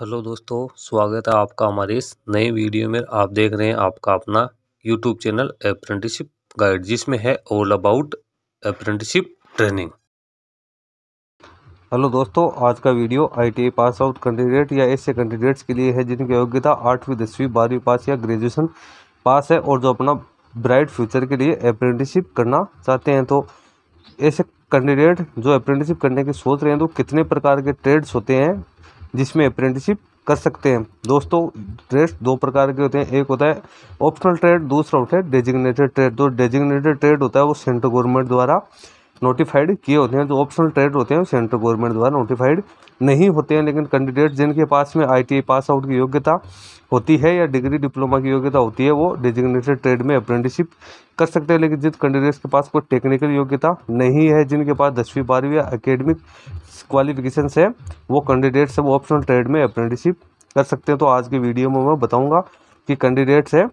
hello दोस्तों स्वागत है आपका हमारे इस नए वीडियो में आप देख रहे हैं आपका अपना यूट्यूब चैनल अप्रेंटिसिप गाइड जिसमें है all about apprenticeship training hello दोस्तों आज का video ITI pass out candidate या ऐसे कैंडिडेट्स के लिए है जिनकी योग्यता आठवीं दसवीं बारहवीं पास या ग्रेजुएशन पास है और जो अपना ब्राइट फ्यूचर के लिए अप्रेंटिसिप करना चाहते हैं तो ऐसे कैंडिडेट जो अप्रेंटिसिप करने की सोच रहे हैं तो कितने प्रकार के ट्रेड्स होते हैं जिसमें अप्रेंटिसिप कर सकते हैं दोस्तों ट्रेड दो प्रकार के होते हैं एक होता है ऑप्शनल ट्रेड दूसरा होता है डेजिग्नेटेड ट्रेड तो डेजिग्नेटेड ट्रेड होता है वो सेंट्रल गवर्नमेंट द्वारा नोटिफाइड किए होते हैं जो ऑप्शनल ट्रेड होते हैं सेंट्रल गवर्नमेंट द्वारा नोटिफाइड नहीं होते हैं लेकिन कैंडिडेट जिनके पास में आई पास आउट की योग्यता होती है या डिग्री डिप्लोमा की योग्यता होती है वो डिजिग्नेटेड ट्रेड में अप्रेंटिसशिप कर सकते हैं लेकिन जिन कैंडिडेट्स के पास कोई टेक्निकल योग्यता नहीं है जिनके पास दसवीं बारहवीं या अकेडमिक क्वालिफिकेशन है वो कैंडिडेट्स वो ऑप्शनल ट्रेड में अप्रेंटिसशिप कर सकते हैं तो आज की वीडियो में मैं बताऊँगा कि कैंडिडेट्स हैं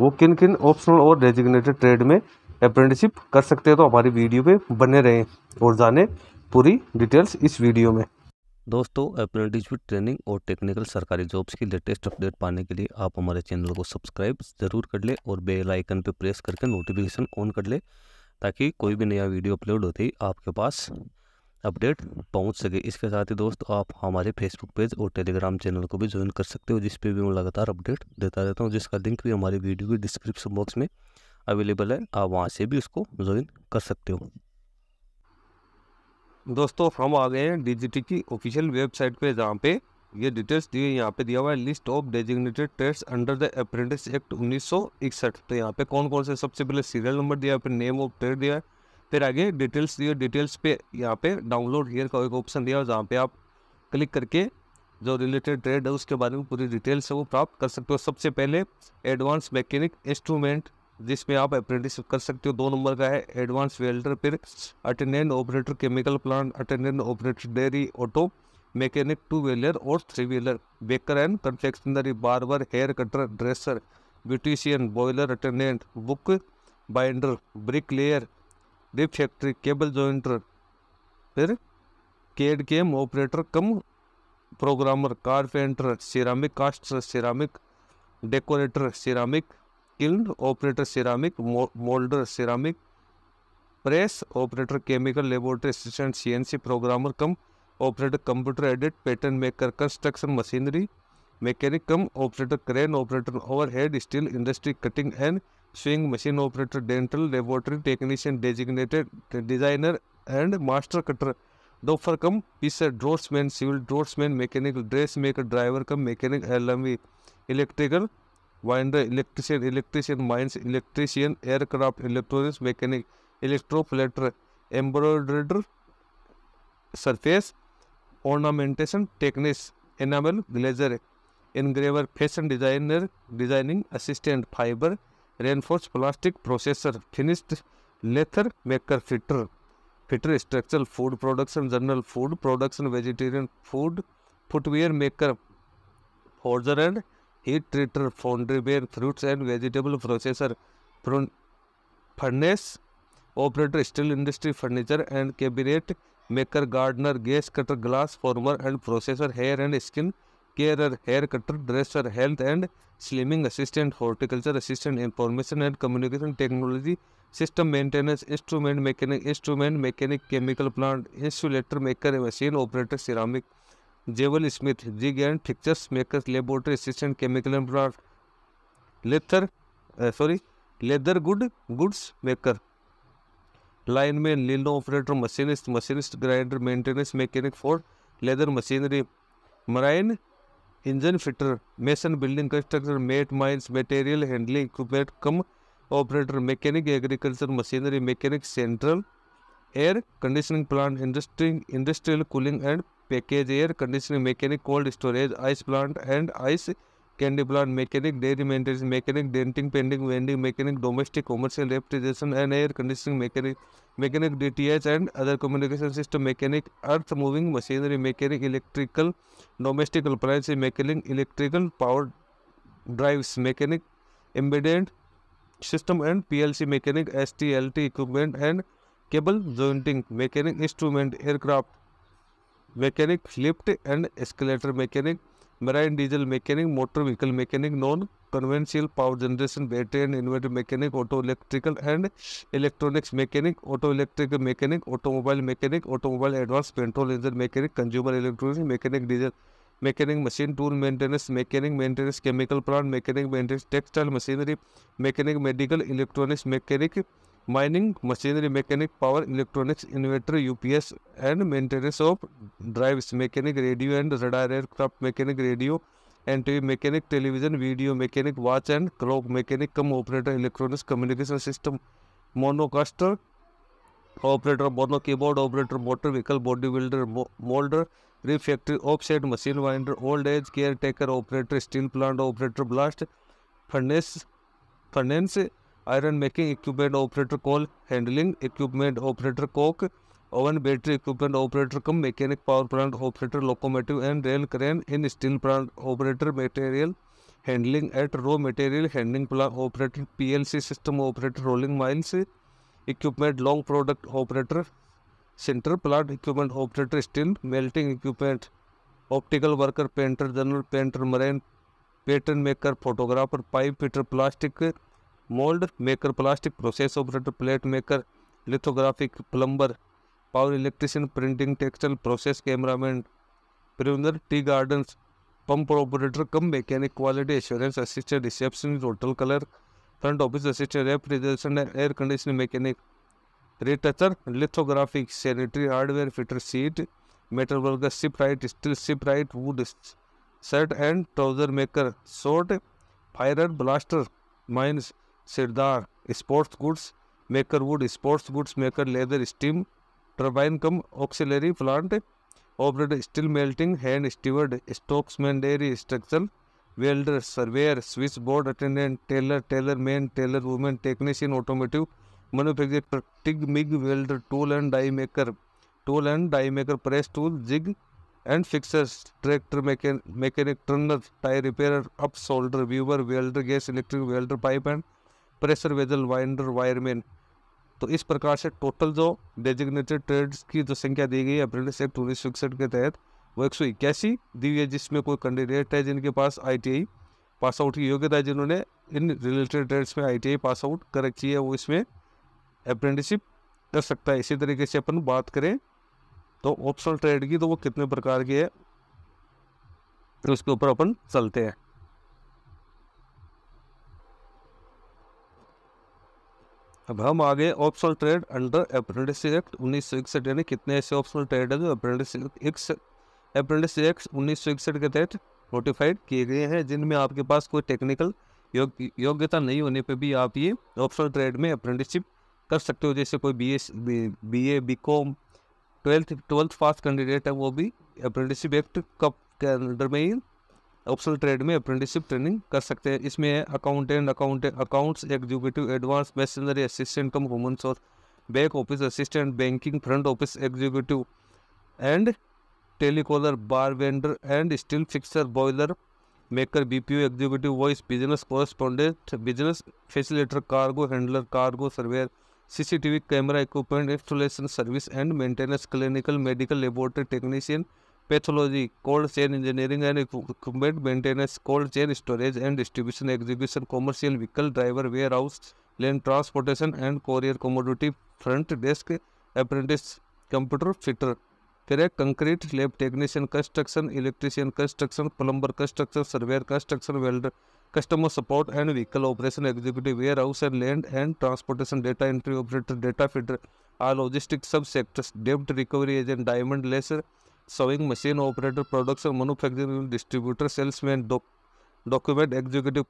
वो किन किन ऑप्शनल और डेजिग्नेटेड ट्रेड में अप्रेंटिसिप कर सकते हैं तो हमारी वीडियो पे बने रहें और जाने पूरी डिटेल्स इस वीडियो में दोस्तों अप्रेंटिस ट्रेनिंग और टेक्निकल सरकारी जॉब्स की लेटेस्ट अपडेट पाने के लिए आप हमारे चैनल को सब्सक्राइब ज़रूर कर ले और बेल आइकन पर प्रेस करके नोटिफिकेशन ऑन कर ले ताकि कोई भी नया वीडियो अपलोड होते ही आपके पास अपडेट पहुंच सके इसके साथ ही दोस्त आप हमारे फेसबुक पेज और टेलीग्राम चैनल को भी ज्वाइन कर सकते हो जिस पे भी मैं लगातार अपडेट देता रहता हूँ जिसका लिंक भी हमारी वीडियो के डिस्क्रिप्शन बॉक्स में अवेलेबल है आप वहाँ से भी उसको ज्वाइन कर सकते हो दोस्तों हम आ गए हैं डीजीटी की ऑफिशियल वेबसाइट पे जहाँ पे ये डिटेल्स दिए यहाँ पे दिया हुआ है list of designated trades under the apprentice act उन्नीस तो यहाँ पे कौन कौन से सबसे पहले सीरियल नंबर दिया है फिर नेम ऑफ ट्रेड दिया है फिर आगे डिटेल्स दिए डिटेल्स पे यहाँ पे डाउनलोड हेयर का एक ऑप्शन दिया है जहाँ पे आप क्लिक करके जो रिलेटेड ट्रेड है उसके बारे में पूरी डिटेल्स है वो प्राप्त कर सकते हो सबसे पहले एडवांस मैकेनिक इंस्ट्रूमेंट जिसमें आप अप्रेंटिसशिप कर सकते हो दो नंबर का है एडवांस वेल्डर फिर attendant operator chemical plant attendant operator dairy auto mechanic two wheeler और three wheeler baker and confectionery barber hair cutter dresser beautician boiler attendant book binder brick layer dip factory cable jointer फिर CAD CAM operator cum programmer carpenter ceramic caster ceramic decorator ceramic kiln operator ceramic moulder ceramic press operator chemical laboratory assistant CNC programmer cum operator computer aided pattern maker construction machinery mechanic cum operator crane operator overhead steel industry cutting and sewing machine operator dental laboratory technician designated designer and master cutter doffer cum piecer draughtsman civil draughtsman mechanical dress maker driver cum mechanic LMV electrical winder electrician electrician mines electrician aircraft electronics mechanic electroplater embroider surface ornamentation techniques enamel glazer engraver fashion designer designing assistant fibre reinforce plastic processor finished leather maker fitter fitter structure food production general food production vegetarian food footwear maker forger and heat treater foundry बेन fruits and vegetable processor furnace operator steel industry furniture and cabinet maker gardener gas cutter glass former and processor hair and skin carer hair cutter dresser health and slimming assistant horticulture assistant information and communication technology system maintenance instrument mechanic instrument mechanic chemical plant insulator maker machine operator ceramic jewel smith जी गैन fixtures makers laboratory assistant chemical and लेथर sorry leather good goods maker line में operator machinist machinist grinder maintenance mechanic for leather machinery marine engine fitter mason building constructor mate mines material handling equipment cum operator mechanic agriculture machinery mechanic central air conditioning plant industry industrial cooling and package air conditioning mechanic cold storage ice plant and ice candy plant mechanic dairy maintenance mechanic denting painting vending mechanic domestic commercial refrigeration and air conditioning mechanic mechanic DTH and other communication system mechanic earth moving machinery mechanic electrical domestic appliance mechanic electrical power drives mechanic embedded system and PLC mechanic STLT equipment and cable jointing mechanic instrument aircraft mechanic lift and escalator mechanic marine diesel mechanic motor vehicle mechanic non conventional power generation battery and inverter mechanic auto electrical and electronics mechanic auto electrical mechanic automobile mechanic automobile advance petrol engine mechanic consumer electronics mechanic diesel mechanic machine tool maintenance mechanic maintenance chemical plant mechanic maintenance textile machinery mechanic medical electronics mechanic mining machinery mechanic power electronics inverter UPS and maintenance of drives mechanic radio and radar aircraft mechanic radio and TV mechanic television video mechanic watch and clock mechanic cum operator electronics communication system monocaster operator mono keyboard operator motor vehicle body builder moulder refractory offset machine winder old age caretaker operator steel plant operator blast furnace furnace iron making equipment operator coal handling equipment operator coke oven battery equipment operator cum mechanic power plant operator locomotive and rail crane in steel plant operator material handling at raw material handling plant operator PLC system operator rolling mills equipment long product operator sinter plant equipment operator steel melting equipment optical worker painter general painter marine pattern maker photographer pipe fitter plastic mould maker plastic process operator plate maker lithographic plumber power electrician printing textile process cameraman प्रिवनर tea garden pump operator cum mechanic quality assurance assistant reception hotel colour front office assistant refrigeration air conditioning mechanic retoucher lithographic sanitary hardware fitter sheet metal work shipwright steel shipwright wood shirt and trouser maker short fire blaster mines sirdar sports goods maker wood sports goods maker leather steam turbine cum auxiliary plant operate steel melting hand steward stocksman dairy structure welder surveyor switchboard attendant tailor tailor man tailor women technician automotive manufacture TIG MIG welder tool and die maker tool and die maker press tool jig and fixtures tractor mechanic turner tyre repair upholsterer weaver welder gas electric welder pipe and pressure vessel winder wireman तो इस प्रकार से total जो designated trades की जो संख्या दी गई है अप्रेंटिस एक्ट उन्नीस के तहत वो एक सौ इक्यासी दी है जिसमें कोई कैंडिडेट है जिनके पास आई पास आउट की योग्यता है जिन्होंने इन रिलेटेड ट्रेड्स में आई पास आउट कर रखी है वो इसमें अप्रेंटिसिप कर सकता है इसी तरीके से अपन बात करें तो ऑप्शनल ट्रेड की तो वो कितने प्रकार की है तो उसके ऊपर अपन चलते हैं अब हम आगे optional trade under apprentice act उन्नीस सौ इकसठ यानी कितने ऐसे ऑप्शनल ट्रेड है जो अप्रेंटिस अप्रेंटिस एक्ट उन्नीस सौ इकसठ के तहत नोटिफाइड किए गए हैं जिनमें आपके पास कोई टेक्निकल योग योग्यता नहीं होने पर भी आप ये ऑप्शनल ट्रेड में अप्रेंटिसशिप कर सकते हो जैसे कोई B S B A B Com twelfth twelfth pass candidate है वो भी अप्रेंटिसशिप एक्ट कब के अंडर में ही ऑप्शनल ट्रेड में अप्रेंटिसशिप ट्रेनिंग कर सकते हैं इसमें accountant account accounts executive advance machinery assistant cum women और back office assistant banking front office executive and telecaller bar bender and steel fixer boiler maker B P O executive voice business correspondent business facilitator cargo handler cargo surveyor CCTV camera equipment installation service and maintenance clinical medical laboratory technician pathology cold chain engineering and equipment maintenance cold chain storage and distribution exhibition commercial vehicle driver warehouse land transportation and courier commodity front desk apprentice computer fitter फिर concrete lab technician construction electrician construction plumber construction surveyor construction welder customer support and vehicle operation executive warehouse and land and transportation data entry operator data feeder are logistic sub sectors डेप्ट recovery agent diamond laser sawing machine operator production manufacturing distributor salesman document executive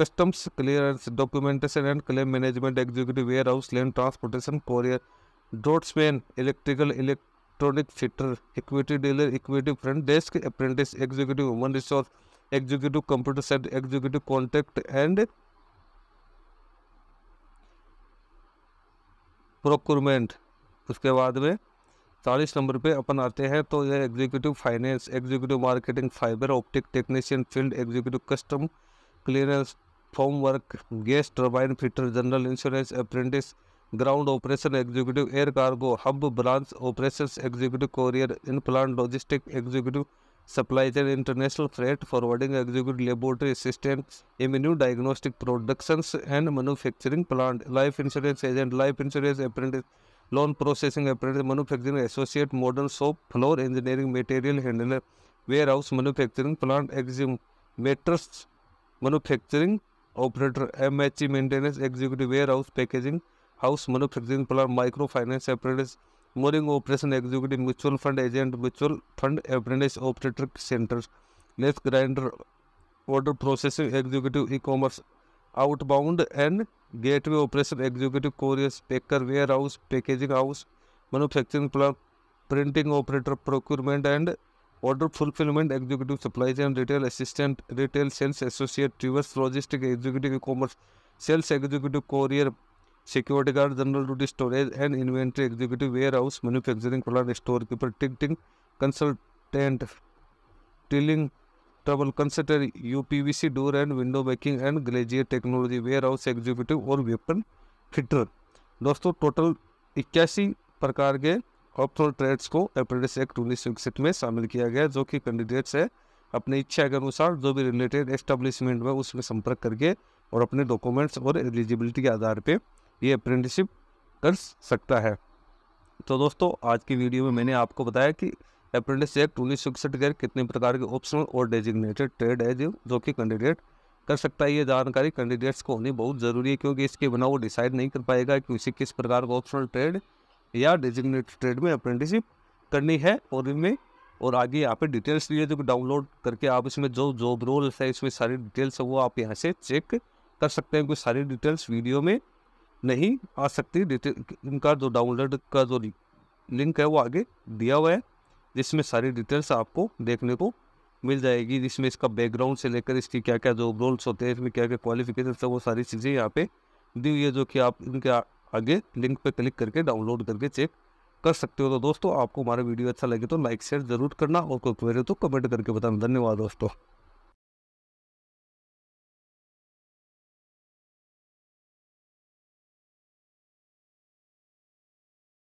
customs clearance documentation and claim management executive warehouse land transportation courier draughtsman electrical electronic fitter equity dealer equity front desk apprentice executive one resource executive computer set executive contact and procurement उसके बाद में चालीस number पे अपन आते हैं तो यह executive finance executive marketing fibre optic technician field executive custom clearance formwork gas turbine fitter general insurance apprentice ground operation executive air cargo hub branch operation executive courier in plant logistic executive supply chain international freight forwarding executive laboratory assistant इम्यू diagnostic productions and manufacturing plant life insurance agent life insurance apprentice loan processing apparatus, manufacturing associate, modern shop, floor engineering, material handler, warehouse, manufacturing plant, exim, matrix, manufacturing operator, MHE maintenance, executive warehouse, packaging, house, manufacturing plant, microfinance apparatus, mooring operation, executive, mutual fund agent, mutual fund apprentice, operator center, left grinder, order processing, executive, e-commerce, outbound and gateway operation executive courier packer warehouse packaging house manufacturing plant printing operator procurement and order fulfilment executive supply chain retail assistant retail sales associate ट्यूवर्स logistic executive commerce sales executive courier security guard general duty storage and inventory executive warehouse manufacturing plant store keeper ticketing consultant टिलिंग trouble, consider UPVC door and window making and glazier technology warehouse executive और weapon fitter दोस्तों total इक्यासी प्रकार के optional trades को apprentice act उन्नीस सौ इकसठ में शामिल किया गया जो कि कैंडिडेट्स है अपने इच्छा के अनुसार जो भी रिलेटेड एस्टेब्लिशमेंट में उसमें संपर्क करके और अपने डॉक्यूमेंट्स और एलिजिबिलिटी के आधार पे ये अप्रेंटिसशिप कर सकता है तो दोस्तों आज की वीडियो में मैंने आपको बताया कि अप्रेंटिस एक्ट उन्नीस सौ इकसठ के कितने प्रकार के ऑप्शनल और डेजिग्नेटेड ट्रेड है जो जो कि कैंडिडेट कर सकता है ये जानकारी कैंडिडेट्स को होनी बहुत ज़रूरी है क्योंकि इसके बिना वो डिसाइड नहीं कर पाएगा कि उसे किस प्रकार का ऑप्शनल ट्रेड या डेजिग्नेटेड ट्रेड में अप्रेंटिसशिप करनी है और इनमें और आगे यहाँ पे डिटेल्स लिए जो डाउनलोड करके आप इसमें जो जॉब रोल है इसमें सारी डिटेल्स है वो आप यहाँ से चेक कर सकते हैं क्योंकि सारी डिटेल्स वीडियो में नहीं आ सकती डिटेल इनका जो डाउनलोड का जो लिंक है वो आगे दिया हुआ है जिसमें सारी डिटेल्स आपको देखने को मिल जाएगी जिसमें इसका बैकग्राउंड से लेकर इसकी क्या क्या जॉब रोल्स होते हैं इसमें क्या क्या क्वालिफिकेशन है वो सारी चीज़ें यहाँ पे दी हुई है जो कि आप इनके आगे लिंक पे क्लिक करके डाउनलोड करके चेक कर सकते हो तो दोस्तों आपको हमारा वीडियो अच्छा लगे तो लाइक शेयर जरूर करना और कोई क्वेरी तो कमेंट करके बताना धन्यवाद दोस्तों